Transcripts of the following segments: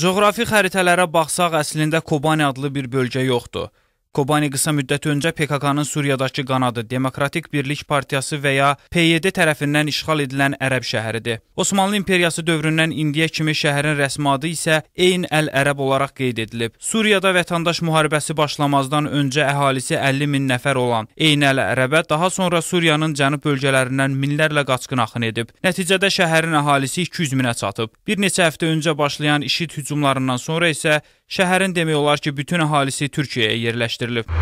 Coğrafi xəritələrə baxsaq, əslində Kobani adlı bir bölgə yoxdur. Kobani qısa müddət öncə PKK-nın Suriyadakı qanadı Demokratik Birlik Partiyası və ya PYD tərəfindən işğal edilən ərəb şəhəridir. Osmanlı İmperiyası dövründən indiyə kimi şəhərin rəsmi adı isə Eyn əl-Ərəb olaraq qeyd edilib. Suriyada vətəndaş müharibəsi başlamazdan öncə əhalisi 50 min nəfər olan Eyn əl-Ərəbə daha sonra Suriyanın cənub bölgələrindən minlərlə qaçqın axın edib. Nəticədə şəhərin əhalisi 200 minə çatıb. Bir neçə həftə öncə başlayan IŞİD hücumlarından sonra isə Şəhərin demək olar ki, bütün əhalisi Türkiyəyə yerləşdirilib.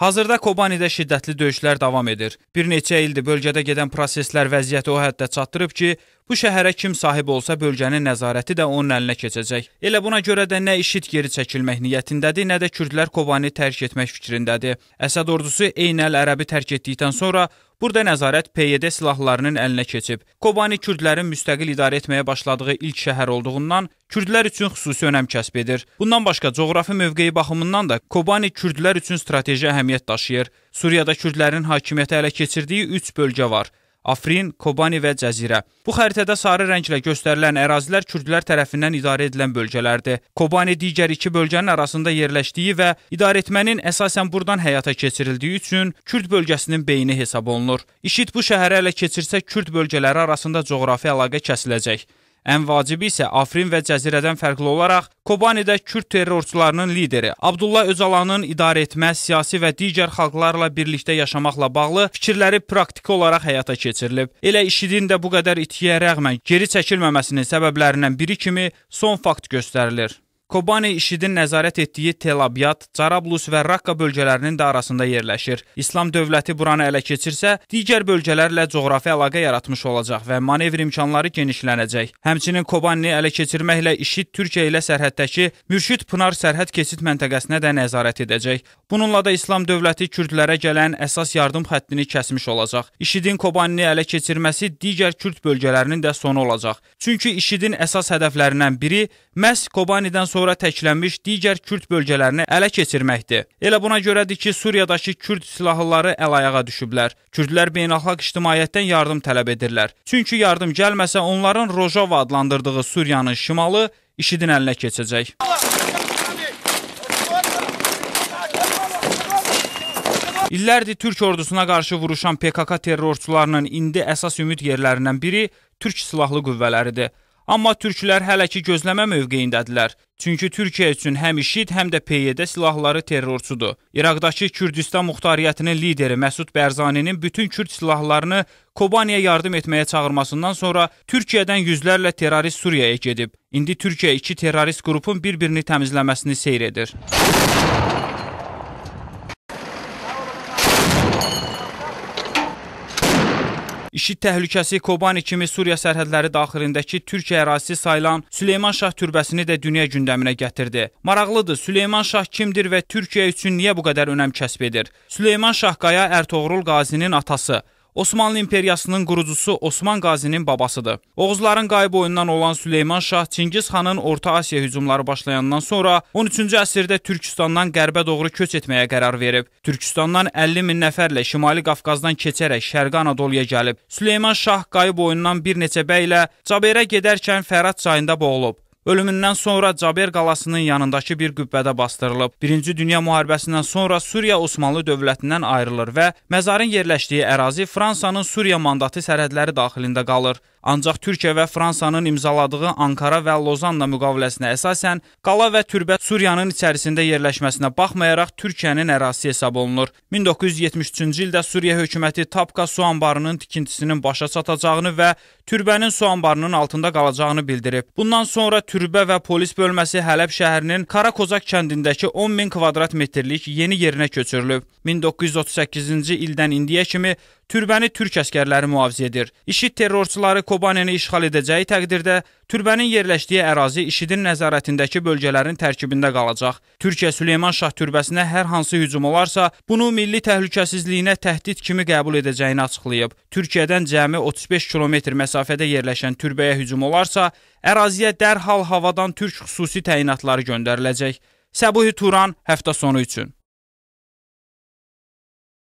Hazırda Kobanidə şiddətli döyüşlər davam edir. Bir neçə ildir bölgədə gedən proseslər vəziyyəti o həddə çatdırıb ki, Bu şəhərə kim sahib olsa bölgənin nəzarəti də onun əlinə keçəcək. Elə buna görə də nə IŞİD geri çəkilmək niyyətindədir, nə də Kürdlər Kobani tərk etmək fikrindədir. Əsəd ordusu Eynəl Ərəbi tərk etdikdən sonra Burada nəzarət PYD silahlarının əlinə keçib. Kobani kürdlərin müstəqil idarə etməyə başladığı ilk şəhər olduğundan kürdlər üçün xüsusi önəm kəsb edir. Bundan başqa coğrafi mövqeyi baxımından da Kobani kürdlər üçün strateji əhəmiyyət daşıyır. Suriyada kürdlərin hakimiyyəti ələ keçirdiyi 3 bölgə var. Afrin, Kobani və Cəzirə. Bu xəritədə sarı rənglə göstərilən ərazilər kürdlər tərəfindən idarə edilən bölgələrdir. Kobani digər iki bölgənin arasında yerləşdiyi və idarəetmənin əsasən buradan həyata keçirildiyi üçün Kürd bölgəsinin beyni hesab olunur. İşid bu şəhərə ələ keçirsə Kürd bölgələri arasında coğrafi əlaqə kəsiləcək. Ən vacibi isə Afrin və Cəzirədən fərqli olaraq Kobanidə Kürd terrorçularının lideri Abdullah Öcalanın idarəetmə, siyasi və digər xalqlarla birlikdə yaşamaqla bağlı fikirləri praktiki olaraq həyata keçirilib. Elə IŞİD-in də bu qədər itiyə rəğmən geri çəkilməməsinin səbəblərindən biri kimi son fakt göstərilir. Kobani IŞİD-in nəzarət etdiyi Tel Abyad, Carablus və Raqqa bölgələrinin də arasında yerləşir. İslam dövləti buranı ələ keçirsə, digər bölgələrlə coğrafi əlaqə yaratmış olacaq və manevr imkanları genişlənəcək. Həmçinin Kobanini ələ keçirməklə IŞİD Türkiyə ilə sərhəddəki Mürşid Pınar sərhəd keçid məntəqəsinə də nəzarət edəcək. Bununla da İslam dövləti kürdlərə gələn əsas yardım xəttini kəsmiş olacaq. IŞİD-in Kobanini ələ keçirməsi digər kürd bölgələrinin də sonu olacaq. Çünki IŞİD-in əsas hədəflərindən biri məhz Kobanidən sonra sonra təklənmiş digər Kürd bölgələrini ələ keçirməkdir. Elə buna görədir ki, Suriyadakı Kürd silahlıları əl-ayağa düşüblər. Kürdlər beynəlxalq ictimaiyyətdən yardım tələb edirlər. Çünki yardım gəlməsə onların Rojava adlandırdığı Suriyanın şimalı IŞİD-in əlinə keçəcək. İllərdir Türk ordusuna qarşı vuruşan PKK terrorçularının indi əsas ümid yerlərindən biri Türk silahlı qüvvələridir. Amma türklər hələ ki gözləmə mövqeyindədirlər. Çünki Türkiyə üçün həm IŞİD, həm də PYD silahları terrorçudur. İraqdakı Kürdistan muxtariyyətinin lideri Məsud Bərzaninin bütün Kürd silahlarını Kobaniyə yardım etməyə çağırmasından sonra Türkiyədən yüzlərlə terrorist Suriyaya gedib. İndi Türkiyə iki terrorist qrupun bir-birini təmizləməsini seyr edir. İşid təhlükəsi Kobani kimi Suriya sərhədləri daxilindəki Türkiyə ərazisi sayılan Süleyman Şah türbəsini də dünya gündəminə gətirdi. Maraqlıdır, Süleyman Şah kimdir və Türkiyə üçün niyə bu qədər önəm kəsb edir? Süleyman Şah Qaya Ərtoğrul Qazinin atası Osmanlı imperiyasının qurucusu Osman Qazinin babasıdır. Oğuzların qayıb oyundan olan Süleyman Şah Çingiz xanın Orta Asiya hücumları başlayandan sonra 13-cü əsrdə Türkistandan qərbə doğru köç etməyə qərar verib. Türkistandan 50 min nəfərlə Şimali Qafqazdan keçərək Şərqi Anadoluya gəlib. Süleyman Şah qayıb oyundan bir neçə bəylə Caberə gedərkən Fərat çayında boğulub. Ölümündən sonra Caber qalasının yanındakı bir qübbədə bastırılıb. 1-ci Dünya müharibəsindən sonra Suriya Osmanlı dövlətindən ayrılır və məzarın yerləşdiyi ərazi Fransanın Suriya mandatı sərhədləri daxilində qalır. Ancaq Türkiyə və Fransanın imzaladığı Ankara və Lozanna müqaviləsinə əsasən qala və türbə Suriyanın içərisində yerləşməsinə baxmayaraq Türkiyənin ərazisi hesab olunur. 1973-cü ildə Suriya hökuməti Tapka su anbarının tikintisinin başa çatacağını və türbənin su anbarının altında qalacağını bildirib. Bundan sonra türbə və polis bölməsi Hələb şəhərinin Karakozak kəndindəki 10 min kvadrat metrlik yeni yerinə köçürülüb. 1938-ci ildən indiyə kimi türbəni türk əskərləri mühafizə edir. İşid terrorçuları Kobaneni işğal edəcəyi təqdirdə türbənin yerləşdiyi ərazi İşidin nəzarətindəki bölgələrin tərkibində qalacaq. Türkiyə Süleyman Şah türbəsinə hər hansı hücum olarsa, bunu milli təhlükəsizliyinə təhdid kimi qəbul edəcəyini açıqlayıb. Türkiyədən cəmi 35 kilometr məsafədə yerləşən türbəyə hücum olarsa, əraziyə dərhal havadan türk xüsusi təyinatları göndəriləcək. Səbuhi Turan həftə sonu üçün